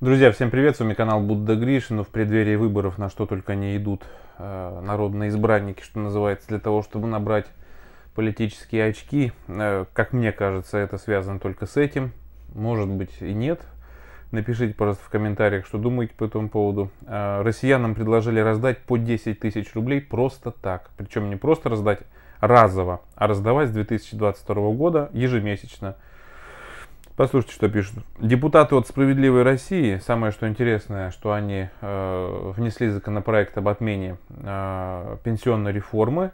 Друзья, всем привет, с вами канал Будда Гришин. Ну, в преддверии выборов на что только не идут э, народные избранники, что называется, для того, чтобы набрать политические очки. Э, как мне кажется, это связано только с этим. Может быть и нет. Напишите, пожалуйста, в комментариях, что думаете по этому поводу. Э, россиянам предложили раздать по 10 тысяч рублей просто так. Причем не просто раздать разово, а раздавать с 2022 года ежемесячно – Послушайте, что пишут. Депутаты от «Справедливой России», самое что интересное, что они э, внесли законопроект об отмене э, пенсионной реформы.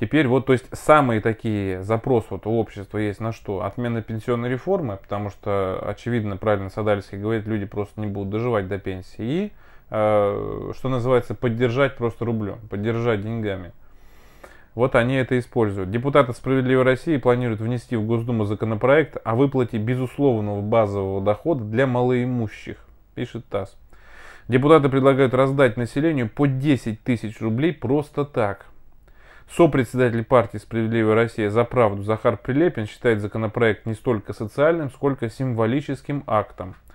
Теперь вот, то есть самые такие запросы вот у общества есть на что? Отмена пенсионной реформы, потому что, очевидно, правильно Садальский говорит, люди просто не будут доживать до пенсии. И, э, что называется, поддержать просто рублем, поддержать деньгами. Вот они это используют. Депутаты «Справедливой России» планируют внести в Госдуму законопроект о выплате безусловного базового дохода для малоимущих, пишет ТАСС. Депутаты предлагают раздать населению по 10 тысяч рублей просто так. Сопредседатель партии «Справедливая Россия» за правду Захар Прилепин считает законопроект не столько социальным, сколько символическим актом –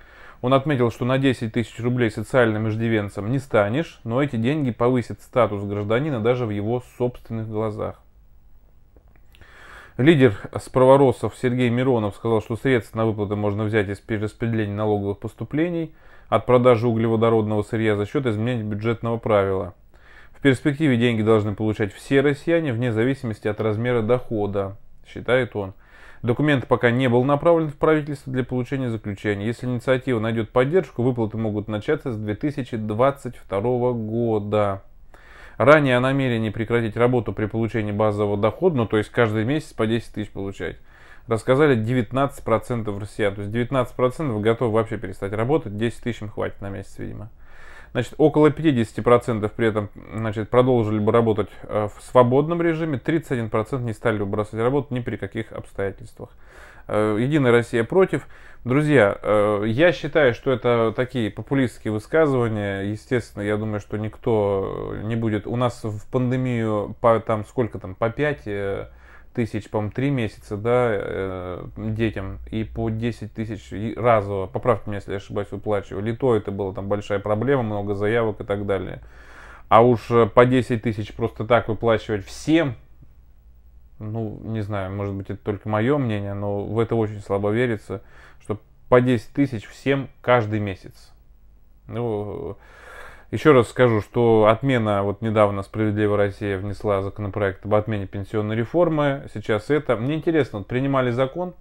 он отметил, что на 10 тысяч рублей социальным иждивенцем не станешь, но эти деньги повысят статус гражданина даже в его собственных глазах. Лидер справоросов Сергей Миронов сказал, что средства на выплаты можно взять из перераспределения налоговых поступлений от продажи углеводородного сырья за счет изменения бюджетного правила. В перспективе деньги должны получать все россияне вне зависимости от размера дохода, считает он. Документ пока не был направлен в правительство для получения заключения. Если инициатива найдет поддержку, выплаты могут начаться с 2022 года. Ранее о намерении прекратить работу при получении базового дохода, ну то есть каждый месяц по 10 тысяч получать, рассказали 19% россиян. То есть 19% готовы вообще перестать работать, 10 тысяч им хватит на месяц, видимо. Значит, около 50% при этом значит, продолжили бы работать э, в свободном режиме, 31% не стали бы бросать работу ни при каких обстоятельствах. Э, Единая Россия против. Друзья, э, я считаю, что это такие популистские высказывания. Естественно, я думаю, что никто не будет. У нас в пандемию по там сколько там, по 5 тысяч, по-моему, 3 месяца, да, э, детям, и по 10 тысяч разово, поправьте меня, если я ошибаюсь, выплачиваю И то это было там большая проблема, много заявок и так далее. А уж э, по 10 тысяч просто так выплачивать всем, ну, не знаю, может быть, это только мое мнение, но в это очень слабо верится, что по 10 тысяч всем каждый месяц. Ну, еще раз скажу, что отмена, вот недавно «Справедливая Россия» внесла законопроект об отмене пенсионной реформы, сейчас это. Мне интересно, вот принимали закон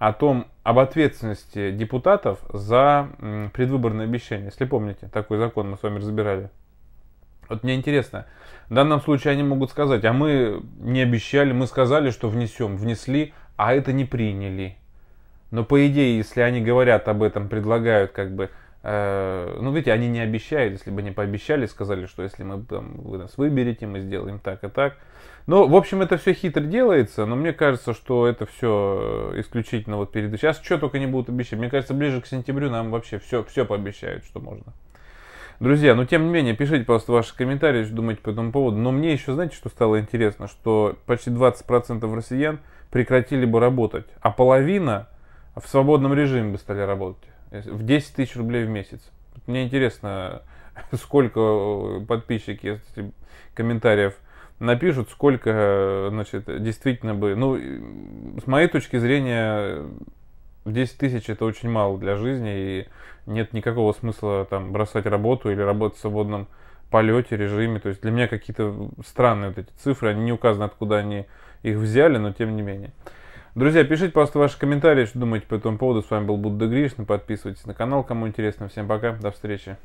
о том, об ответственности депутатов за предвыборные обещания. Если помните, такой закон мы с вами разбирали. Вот мне интересно, в данном случае они могут сказать, а мы не обещали, мы сказали, что внесем, внесли, а это не приняли. Но по идее, если они говорят об этом, предлагают как бы Э, ну, видите, они не обещают, если бы не пообещали, сказали, что если мы там, вы нас выберете, мы сделаем так и так. Ну, в общем, это все хитро делается, но мне кажется, что это все э, исключительно вот перед... Сейчас что только не будут обещать. Мне кажется, ближе к сентябрю нам вообще все, все пообещают, что можно. Друзья, ну тем не менее, пишите, пожалуйста, ваши комментарии, что думаете по этому поводу. Но мне еще, знаете, что стало интересно, что почти 20% россиян прекратили бы работать, а половина в свободном режиме бы стали работать в 10 тысяч рублей в месяц. Мне интересно, сколько э, подписчики если, комментариев напишут, сколько, э, значит, действительно бы... Ну, с моей точки зрения, 10 тысяч это очень мало для жизни, и нет никакого смысла там бросать работу или работать в свободном полете, режиме. То есть для меня какие-то странные вот эти цифры, они не указаны, откуда они их взяли, но тем не менее. Друзья, пишите просто ваши комментарии, что думаете по этому поводу. С вами был Будда Гришин. Подписывайтесь на канал, кому интересно. Всем пока, до встречи.